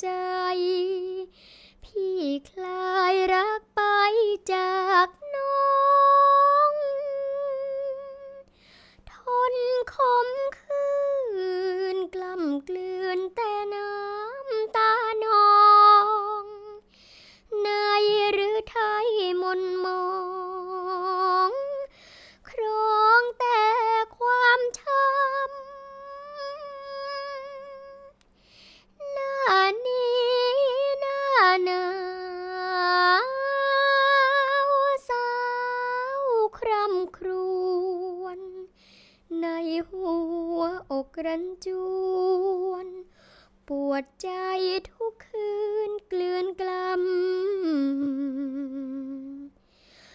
ใจ พี่คลายรักไปจากน้องทนคงหนาวสาวคร่ำครวญในหัวอกรันจวน ปวดใจทุกคืนเกลื่อนกล